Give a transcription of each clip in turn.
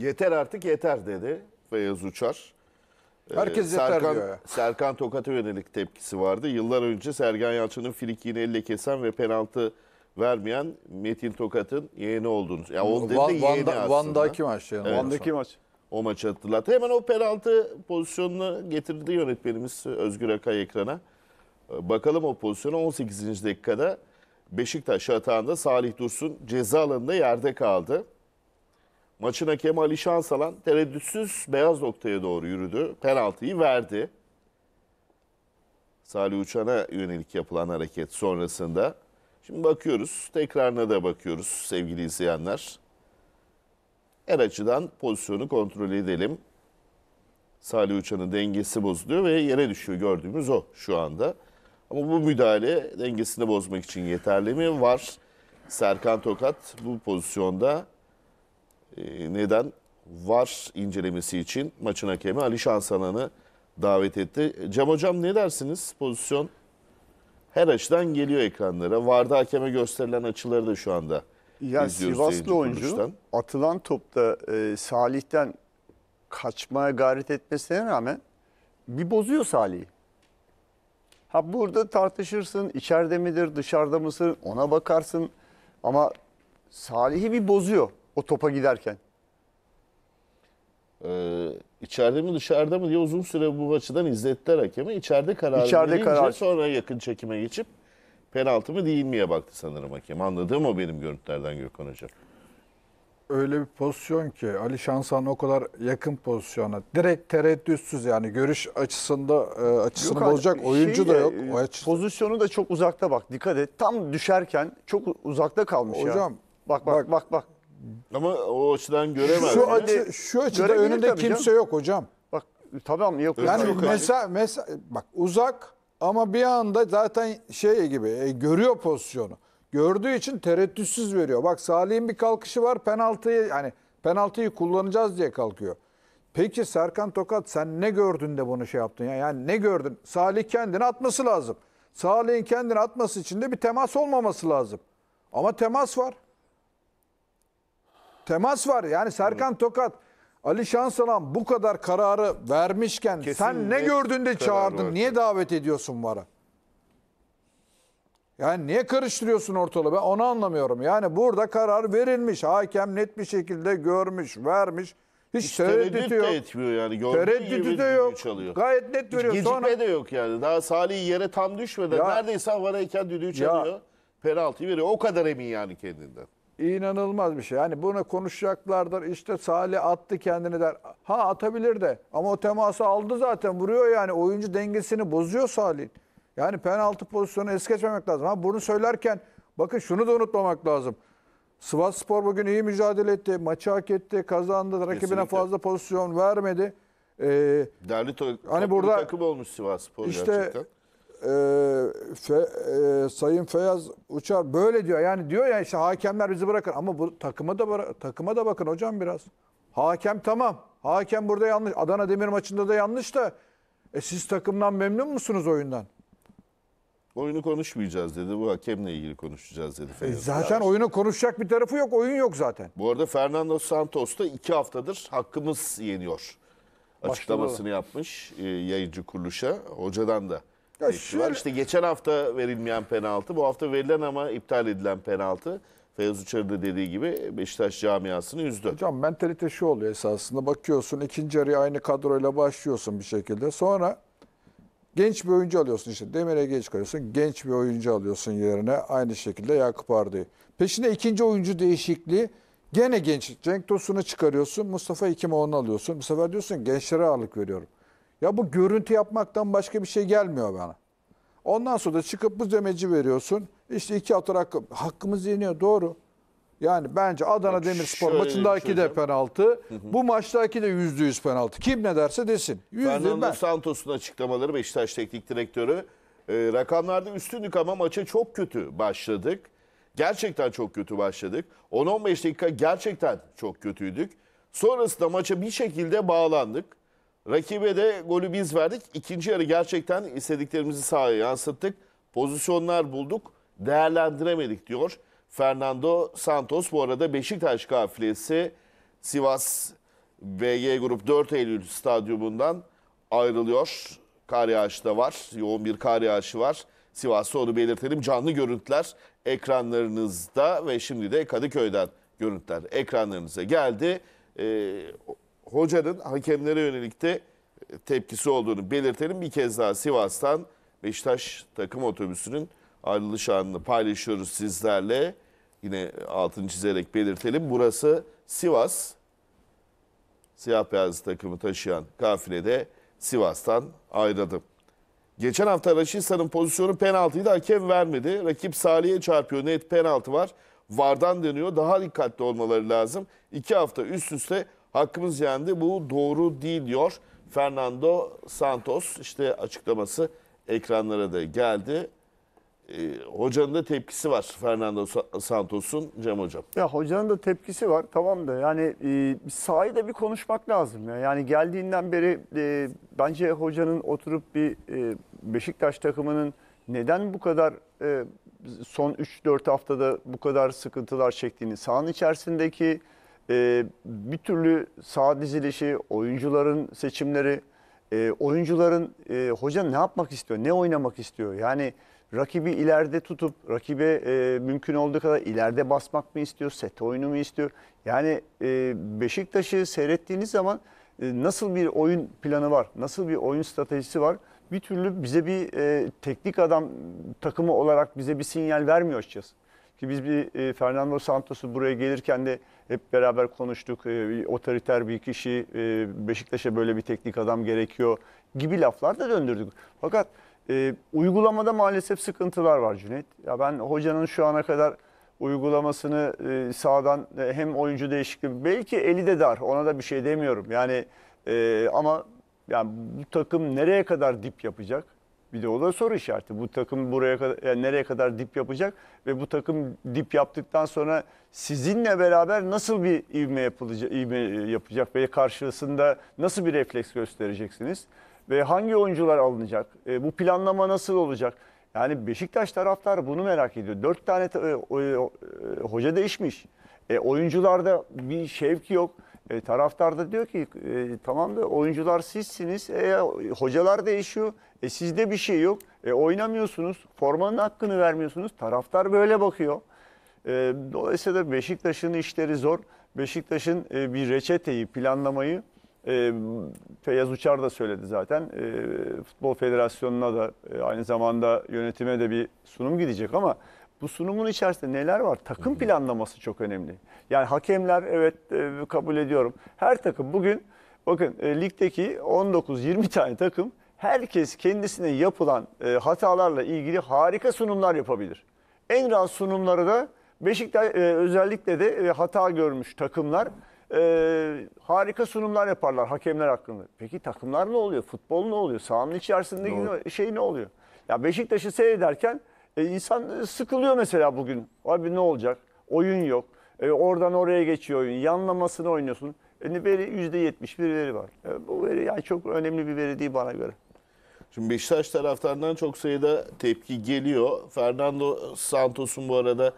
Yeter artık yeter dedi Feyyaz Uçar. Ee, Herkes yeter Serkan, diyor Serkan Tokat'a yönelik tepkisi vardı. Yıllar önce Sergen Yalçın'ın frikini elle kesen ve penaltı vermeyen Metin Tokat'ın yeğeni olduğunu. Ya yani onun Van, dedi yeğeni Van'da, aslında. Van'daki maç yani. Evet. Van'daki maç. O maçı hatırlattı. Hemen o penaltı pozisyonunu getirdi yönetmenimiz Özgür Akay ekrana. Ee, bakalım o pozisyonu 18. dakikada Beşiktaş atağında Salih Dursun ceza alanında yerde kaldı. Maçına Kemal Ali Şansalan tereddütsüz beyaz noktaya doğru yürüdü. Penaltıyı verdi. Salih Uçan'a yönelik yapılan hareket sonrasında. Şimdi bakıyoruz. Tekrarına da bakıyoruz sevgili izleyenler. Her açıdan pozisyonu kontrol edelim. Salih Uçan'ın dengesi bozuluyor ve yere düşüyor gördüğümüz o şu anda. Ama bu müdahale dengesini bozmak için yeterli mi? Var. Serkan Tokat bu pozisyonda ee, neden? VAR incelemesi için maçın hakemi Ali Şansanan'ı davet etti. Cem Hocam ne dersiniz? Pozisyon her açıdan geliyor ekranlara. VAR'da hakeme gösterilen açıları da şu anda ya izliyoruz. Sivaslı oyuncu kuruluştan. atılan topta e, Salih'ten kaçmaya gayret etmesine rağmen bir bozuyor Salih'i. Ha burada tartışırsın içeride midir dışarıda mısın ona bakarsın ama Salih'i bir bozuyor. O topa giderken. Ee, içeride mi dışarıda mı diye uzun süre bu maçıdan izlettiler hakeme. İçeride karar İçeride karar. sonra yakın çekime geçip penaltı mı değil miye baktı sanırım hakem. Anladığım o benim görüntülerden Gökhan Hocam. Öyle bir pozisyon ki Ali Şansan o kadar yakın pozisyona direkt tereddütsüz yani görüş açısında e, açısını Gökhan, bozacak şey oyuncu şeyi da yok. E, o Pozisyonu da çok uzakta bak dikkat et. Tam düşerken çok uzakta kalmış Hocam, ya. Bak bak bak bak. bak. Ama o açıdan göremez. Şu, açı, şu açıda önünde kimse canım. yok hocam. Bak tamam yok. Yani yok. mesa, mesa, bak uzak ama bir anda zaten şey gibi e, görüyor pozisyonu. Gördüğü için tereddütsüz veriyor. Bak Salih'in bir kalkışı var penaltıyı yani penaltıyı kullanacağız diye kalkıyor. Peki Serkan Tokat sen ne gördün de bunu şey yaptın ya? Yani ne gördün? Salih kendini atması lazım. Salih'in kendini atması için de bir temas olmaması lazım. Ama temas var. Temas var. Yani Serkan Tokat, Ali Şansalan bu kadar kararı vermişken sen ne gördün de çağırdın? Niye davet ediyorsun VAR'a? Yani niye karıştırıyorsun ortalığı? Ben onu anlamıyorum. Yani burada karar verilmiş. Hakem net bir şekilde görmüş, vermiş. Hiç, Hiç tereddüt tereddüt de etmiyor yani. Gördüğü gibi Tereddütü de yok. çalıyor. Gayet net veriyor. Gecikme Sonra de yok yani. Daha Salih yere tam düşmeden Ya. neredeyse havadayken düdüğü çalıyor. Penaltı veriyor. O kadar emin yani kendinden. İnanılmaz bir şey. Yani bunu konuşacaklardır. İşte Salih attı kendini der. Ha atabilir de. Ama o teması aldı zaten. Vuruyor yani. Oyuncu dengesini bozuyor Salih. Yani penaltı pozisyonu es geçmemek lazım. Ha bunu söylerken bakın şunu da unutmamak lazım. Sivas Spor bugün iyi mücadele etti. Maçı hak etti. Kazandı. Rakibine Kesinlikle. fazla pozisyon vermedi. Ee, Derli to hani burada, takım olmuş Sivas Spor işte, gerçekten e, fe, e, Sayın Feyyaz Uçar böyle diyor. Yani diyor ya işte hakemler bizi bırakır ama bu takıma da takıma da bakın hocam biraz. Hakem tamam. Hakem burada yanlış. Adana Demir maçında da yanlış da e, siz takımdan memnun musunuz oyundan? Oyunu konuşmayacağız dedi. Bu hakemle ilgili konuşacağız dedi. E zaten oyunu konuşacak bir tarafı yok. Oyun yok zaten. Bu arada Fernando Santos da iki haftadır hakkımız yeniyor. Açıklamasını yapmış e, yayıncı kuruluşa. Hocadan da ya e, şöyle... var. İşte geçen hafta verilmeyen penaltı, bu hafta verilen ama iptal edilen penaltı. Feyyaz Uçar'ın da dediği gibi Beşiktaş camiasını üzdü. Hocam mentalite şu oluyor esasında. Bakıyorsun ikinci yarıya aynı kadroyla başlıyorsun bir şekilde. Sonra genç bir oyuncu alıyorsun işte. Demir'e geç koyuyorsun. Genç bir oyuncu alıyorsun yerine. Aynı şekilde Yakup Arda'yı. Peşine ikinci oyuncu değişikliği. Gene genç. Cenk Tosun'u çıkarıyorsun. Mustafa Ekimoğlu'nu alıyorsun. Bu sefer diyorsun gençlere ağırlık veriyorum. Ya bu görüntü yapmaktan başka bir şey gelmiyor bana. Ondan sonra da çıkıp bu demeci veriyorsun. İşte iki atar hakkı, hakkımız yeniyor doğru. Yani bence Adana Bak, Demirspor maçındaki de penaltı. Hı hı. Bu maçtaki de yüzde yüz penaltı. Kim ne derse desin. Fernando ben. Santos'un açıklamaları Beşiktaş Teknik Direktörü. E, rakamlarda üstündük ama maça çok kötü başladık. Gerçekten çok kötü başladık. 10-15 dakika gerçekten çok kötüydük. Sonrasında maça bir şekilde bağlandık. Rakibe de golü biz verdik. İkinci yarı gerçekten istediklerimizi sahaya yansıttık. Pozisyonlar bulduk, değerlendiremedik diyor. Fernando Santos bu arada Beşiktaş kafilesi Sivas BG Grup 4 Eylül stadyumundan ayrılıyor. Kar yağışı da var. Yoğun bir kar yağışı var. Sivas'ta onu belirtelim. Canlı görüntüler ekranlarınızda ve şimdi de Kadıköy'den görüntüler ekranlarınıza geldi. Ee, hocanın hakemlere yönelik de e, tepkisi olduğunu belirtelim. Bir kez daha Sivas'tan Beşiktaş takım otobüsünün ayrılış anını paylaşıyoruz sizlerle. Yine altını çizerek belirtelim. Burası Sivas. Siyah beyaz takımı taşıyan kafilede Sivas'tan ayrıldı. Geçen hafta Raşistan'ın pozisyonu penaltıyı hakem vermedi. Rakip Salih'e çarpıyor. Net penaltı var. Vardan dönüyor. Daha dikkatli olmaları lazım. İki hafta üst üste Hakkımız yendi bu doğru değil diyor Fernando Santos. işte açıklaması ekranlara da geldi. E, hocanın da tepkisi var Fernando Santos'un Cem Hocam. Ya hocanın da tepkisi var tamam da yani e, sahayı da bir konuşmak lazım. Ya. Yani geldiğinden beri e, bence hocanın oturup bir e, Beşiktaş takımının neden bu kadar e, son 3-4 haftada bu kadar sıkıntılar çektiğini, sahanın içerisindeki e, bir türlü sağ dizilişi, oyuncuların seçimleri, e, oyuncuların e, hocam ne yapmak istiyor, ne oynamak istiyor? Yani rakibi ileride tutup rakibe e, mümkün olduğu kadar ileride basmak mı istiyor, set oyunu mu istiyor? Yani e, Beşiktaş'ı seyrettiğiniz zaman e, nasıl bir oyun planı var, nasıl bir oyun stratejisi var? Bir türlü bize bir e, teknik adam takımı olarak bize bir sinyal vermiyor açıkçası. Ki biz bir e, Fernando Santos'u buraya gelirken de hep beraber konuştuk. E, bir otoriter bir kişi, e, Beşiktaş'a böyle bir teknik adam gerekiyor gibi laflar da döndürdük. Fakat e, uygulamada maalesef sıkıntılar var Cüneyt. Ya ben hocanın şu ana kadar uygulamasını e, sağdan e, hem oyuncu değişikliği belki eli de dar ona da bir şey demiyorum. Yani e, ama yani bu takım nereye kadar dip yapacak? Bir de o da soru işareti. Bu takım buraya kadar, yani nereye kadar dip yapacak ve bu takım dip yaptıktan sonra sizinle beraber nasıl bir ivme yapılacak, ivme yapacak ve karşısında nasıl bir refleks göstereceksiniz ve hangi oyuncular alınacak? E, bu planlama nasıl olacak? Yani Beşiktaş taraftarı bunu merak ediyor. Dört tane e, e, hoca değişmiş. E, oyuncularda bir şevki yok. E, taraftar da diyor ki e, tamam da oyuncular sizsiniz. E, hocalar değişiyor. E, sizde bir şey yok. E, oynamıyorsunuz. Formanın hakkını vermiyorsunuz. Taraftar böyle bakıyor. E, dolayısıyla Beşiktaş'ın işleri zor. Beşiktaş'ın e, bir reçeteyi, planlamayı e, Feyyaz Uçar da söyledi zaten. E, Futbol Federasyonu'na da e, aynı zamanda yönetime de bir sunum gidecek ama bu sunumun içerisinde neler var? Takım planlaması çok önemli. Yani hakemler evet e, kabul ediyorum. Her takım bugün bakın e, ligdeki 19-20 tane takım herkes kendisine yapılan e, hatalarla ilgili harika sunumlar yapabilir. En rahat sunumları da Beşiktaş özellikle de hata görmüş takımlar e, harika sunumlar yaparlar hakemler hakkında. Peki takımlar ne oluyor? Futbol ne oluyor? Sahanın içerisindeki Doğru. şey ne oluyor? Ya Beşiktaş'ı seyrederken e, insan sıkılıyor mesela bugün. Abi ne olacak? Oyun yok. E, oradan oraya geçiyor oyun. Yanlamasını oynuyorsun. E, veri %71 veri var. E, bu veri yani çok önemli bir veri değil bana göre. Şimdi Beşiktaş taraftarından çok sayıda tepki geliyor. Fernando Santos'un bu arada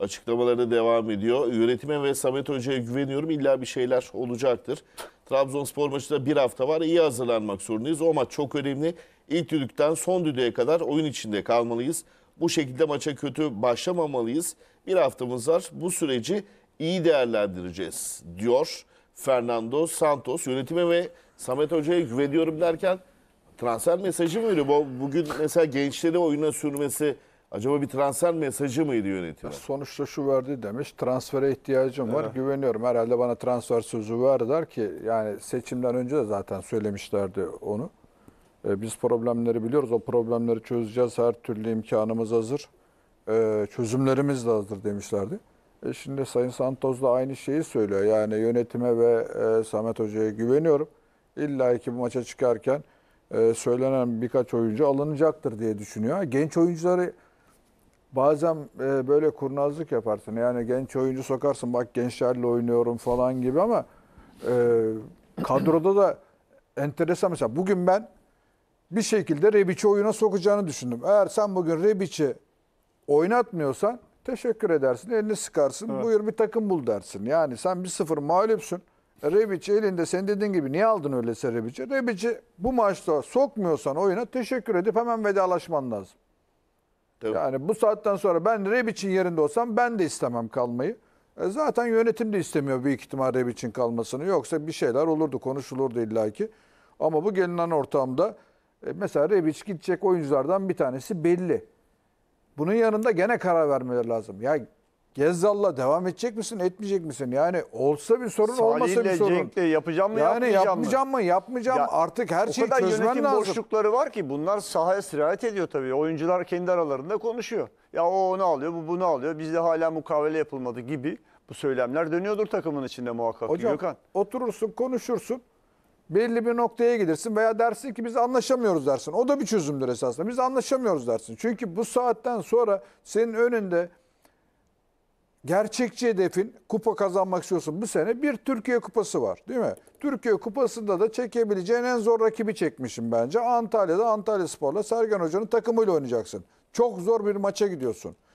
açıklamaları devam ediyor. Yönetime ve Samet Hoca'ya güveniyorum. İlla bir şeyler olacaktır. Trabzonspor maçı da bir hafta var. İyi hazırlanmak zorundayız. O maç çok önemli. İlk düdükten son düdüğe kadar oyun içinde kalmalıyız. Bu şekilde maça kötü başlamamalıyız. Bir haftamız var. Bu süreci iyi değerlendireceğiz diyor Fernando Santos. Yönetime ve Samet Hoca'ya güveniyorum derken transfer mesajı mıydı? Bu, bugün mesela gençleri oyuna sürmesi acaba bir transfer mesajı mıydı yönetime? Sonuçta şu verdi demiş. Transfere ihtiyacım var. Evet. Güveniyorum. Herhalde bana transfer sözü ver der ki yani seçimden önce de zaten söylemişlerdi onu. Ee, biz problemleri biliyoruz. O problemleri çözeceğiz. Her türlü imkanımız hazır. Ee, çözümlerimiz de hazır demişlerdi. E, şimdi Sayın Santos da aynı şeyi söylüyor. Yani yönetime ve e, Samet Hoca'ya güveniyorum. İlla ki bu maça çıkarken e, söylenen birkaç oyuncu alınacaktır diye düşünüyor. Genç oyuncuları bazen böyle kurnazlık yaparsın. Yani genç oyuncu sokarsın bak gençlerle oynuyorum falan gibi ama kadroda da enteresan. Mesela bugün ben bir şekilde rebiçi oyuna sokacağını düşündüm. Eğer sen bugün rebiçi oynatmıyorsan teşekkür edersin, elini sıkarsın, evet. buyur bir takım bul dersin. Yani sen bir sıfır mağlupsun. E, Rebic'i elinde sen dediğin gibi niye aldın öyleyse rebiçi rebiçi bu maçta sokmuyorsan oyuna teşekkür edip hemen vedalaşman lazım. Tabii. Yani bu saatten sonra ben rebiçin yerinde olsam ben de istemem kalmayı. E zaten yönetim de istemiyor büyük ihtimal rebiçin kalmasını. Yoksa bir şeyler olurdu, konuşulurdu illaki. Ama bu gelinen ortamda e, mesela Rebic gidecek oyunculardan bir tanesi belli. Bunun yanında gene karar vermeleri lazım. Ya Gezzal'la devam edecek misin, etmeyecek misin? Yani olsa bir sorun, Salih'le, olmasa bir sorun. Cenk'le yapacağım mı, yani yapmayacağım, yapmayacağım mı? yapmayacağım Artık her şeyi çözmen lazım. O kadar yönetim boşlukları var ki bunlar sahaya sirayet ediyor tabii. Oyuncular kendi aralarında konuşuyor. Ya o onu alıyor, bu bunu alıyor. Bizde hala mukavele yapılmadı gibi bu söylemler dönüyordur takımın içinde muhakkak. Hocam Gökhan. oturursun, konuşursun belli bir noktaya gelirsin veya dersin ki biz anlaşamıyoruz dersin. O da bir çözümdür esasında. Biz anlaşamıyoruz dersin. Çünkü bu saatten sonra senin önünde gerçekçi hedefin kupa kazanmak istiyorsun. Bu sene bir Türkiye Kupası var değil mi? Türkiye Kupası'nda da çekebileceğin en zor rakibi çekmişim bence. Antalya'da Antalya Spor'la Sergen Hoca'nın takımıyla oynayacaksın. Çok zor bir maça gidiyorsun.